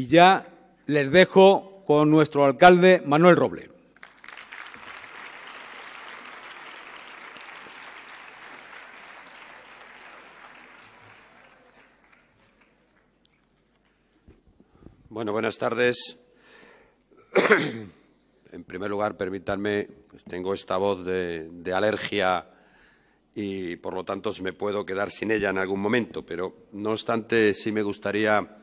Y ya les dejo con nuestro alcalde Manuel Roble. Bueno, buenas tardes. en primer lugar, permítanme, pues tengo esta voz de, de, alergia y por lo tanto me puedo quedar sin ella en algún momento, pero no obstante sí me gustaría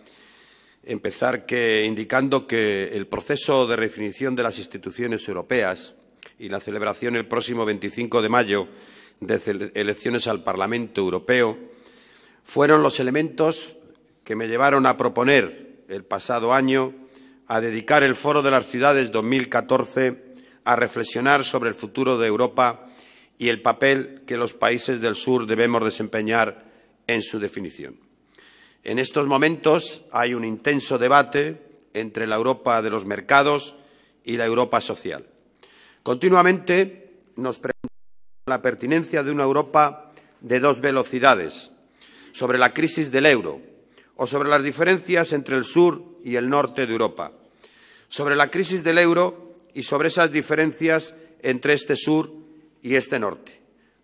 empezar indicando que el proceso de refinición de las instituciones europeas y la celebración el próximo 25 de mayo de elecciones al Parlamento Europeo fueron los elementos que me llevaron a proponer el pasado año a dedicar el Foro de las Ciudades 2014 a reflexionar sobre el futuro de Europa y el papel que los países del sur debemos desempeñar en su definición. En estos momentos hay un intenso debate entre la Europa de los mercados y la Europa social. Continuamente nos preguntamos la pertinencia de una Europa de dos velocidades, sobre la crisis del euro o sobre las diferencias entre el sur y el norte de Europa, sobre la crisis del euro y sobre esas diferencias entre este sur y este norte.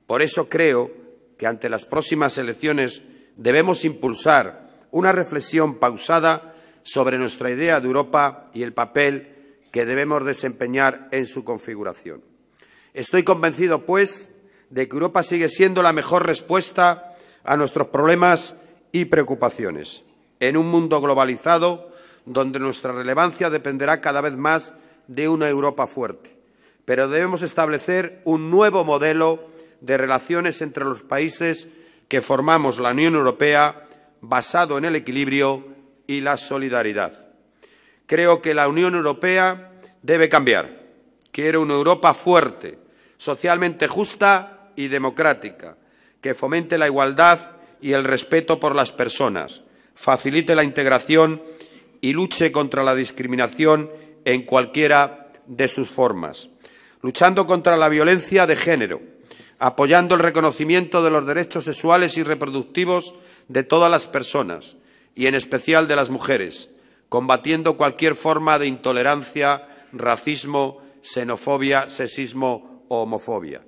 Por eso creo que ante las próximas elecciones debemos impulsar una reflexión pausada sobre nuestra idea de Europa y el papel que debemos desempeñar en su configuración. Estoy convencido, pues, de que Europa sigue siendo la mejor respuesta a nuestros problemas y preocupaciones, en un mundo globalizado donde nuestra relevancia dependerá cada vez más de una Europa fuerte. Pero debemos establecer un nuevo modelo de relaciones entre los países que formamos la Unión Europea basado en el equilibrio y la solidaridad. Creo que la Unión Europea debe cambiar. Quiero una Europa fuerte, socialmente justa y democrática, que fomente la igualdad y el respeto por las personas, facilite la integración y luche contra la discriminación en cualquiera de sus formas, luchando contra la violencia de género, apoyando el reconocimiento de los derechos sexuales y reproductivos de todas las personas y en especial de las mujeres, combatiendo cualquier forma de intolerancia, racismo, xenofobia, sexismo o homofobia.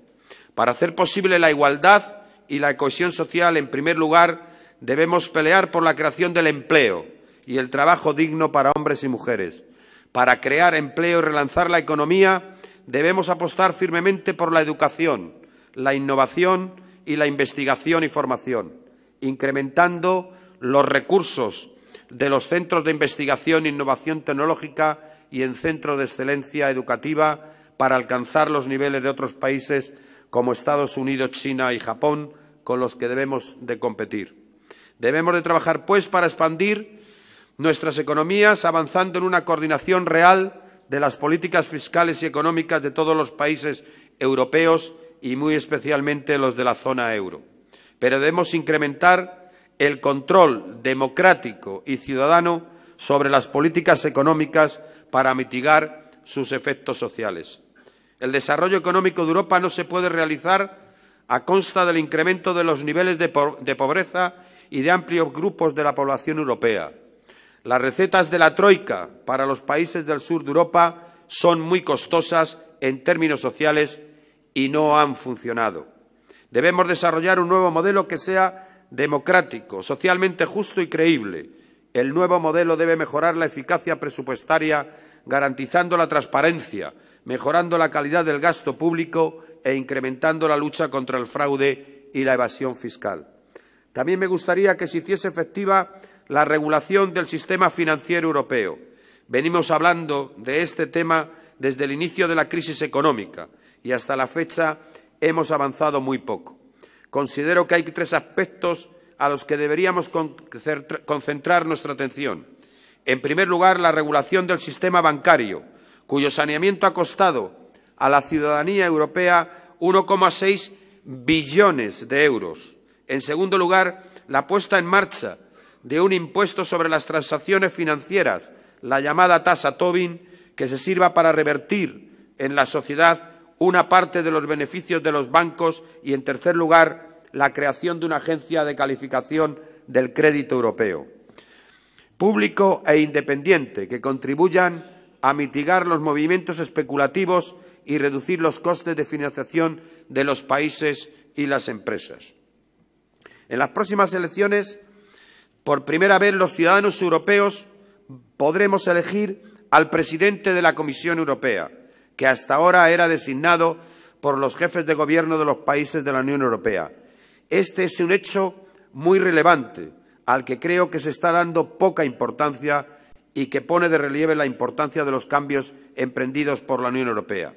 Para hacer posible la igualdad y la cohesión social, en primer lugar, debemos pelear por la creación del empleo y el trabajo digno para hombres y mujeres. Para crear empleo y relanzar la economía, debemos apostar firmemente por la educación, la innovación y la investigación y formación incrementando los recursos de los centros de investigación e innovación tecnológica y en centros de excelencia educativa para alcanzar los niveles de otros países como Estados Unidos, China y Japón, con los que debemos de competir. Debemos de trabajar, pues, para expandir nuestras economías, avanzando en una coordinación real de las políticas fiscales y económicas de todos los países europeos y muy especialmente los de la zona euro pero debemos incrementar el control democrático y ciudadano sobre las políticas económicas para mitigar sus efectos sociales. El desarrollo económico de Europa no se puede realizar a consta del incremento de los niveles de, de pobreza y de amplios grupos de la población europea. Las recetas de la Troika para los países del sur de Europa son muy costosas en términos sociales y no han funcionado. Debemos desarrollar un nuevo modelo que sea democrático, socialmente justo y creíble. El nuevo modelo debe mejorar la eficacia presupuestaria, garantizando la transparencia, mejorando la calidad del gasto público e incrementando la lucha contra el fraude y la evasión fiscal. También me gustaría que se hiciese efectiva la regulación del sistema financiero europeo. Venimos hablando de este tema desde el inicio de la crisis económica y hasta la fecha hemos avanzado muy poco. Considero que hay tres aspectos a los que deberíamos concentrar nuestra atención. En primer lugar, la regulación del sistema bancario, cuyo saneamiento ha costado a la ciudadanía europea 1,6 billones de euros. En segundo lugar, la puesta en marcha de un impuesto sobre las transacciones financieras, la llamada tasa Tobin, que se sirva para revertir en la sociedad una parte de los beneficios de los bancos y, en tercer lugar, la creación de una agencia de calificación del crédito europeo, público e independiente, que contribuyan a mitigar los movimientos especulativos y reducir los costes de financiación de los países y las empresas. En las próximas elecciones, por primera vez los ciudadanos europeos podremos elegir al presidente de la Comisión Europea que hasta ahora era designado por los jefes de gobierno de los países de la Unión Europea. Este es un hecho muy relevante, al que creo que se está dando poca importancia y que pone de relieve la importancia de los cambios emprendidos por la Unión Europea.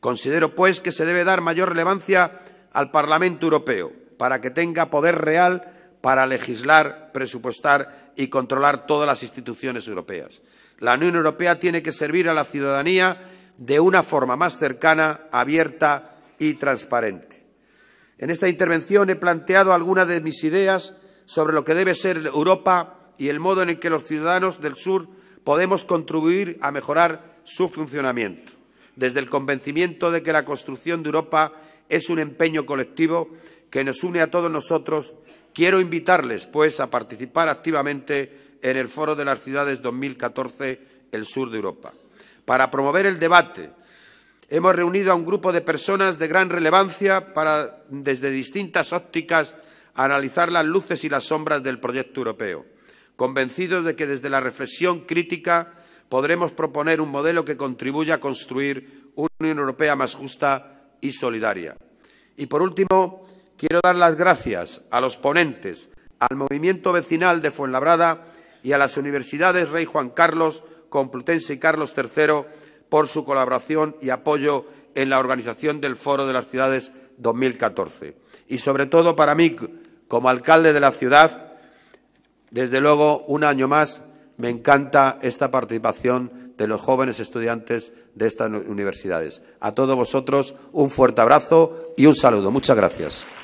Considero, pues, que se debe dar mayor relevancia al Parlamento Europeo para que tenga poder real para legislar, presupuestar y controlar todas las instituciones europeas. La Unión Europea tiene que servir a la ciudadanía de una forma más cercana, abierta y transparente. En esta intervención he planteado algunas de mis ideas sobre lo que debe ser Europa y el modo en el que los ciudadanos del sur podemos contribuir a mejorar su funcionamiento, desde el convencimiento de que la construcción de Europa es un empeño colectivo que nos une a todos nosotros, quiero invitarles, pues, a participar activamente en el Foro de las Ciudades 2014, el Sur de Europa para promover el debate. Hemos reunido a un grupo de personas de gran relevancia para, desde distintas ópticas, analizar las luces y las sombras del proyecto europeo, convencidos de que desde la reflexión crítica podremos proponer un modelo que contribuya a construir una Unión Europea más justa y solidaria. Y, por último, quiero dar las gracias a los ponentes, al movimiento vecinal de Fuenlabrada y a las universidades Rey Juan Carlos Complutense y Carlos III por su colaboración y apoyo en la organización del Foro de las Ciudades 2014. Y sobre todo para mí, como alcalde de la ciudad, desde luego un año más me encanta esta participación de los jóvenes estudiantes de estas universidades. A todos vosotros un fuerte abrazo y un saludo. Muchas gracias.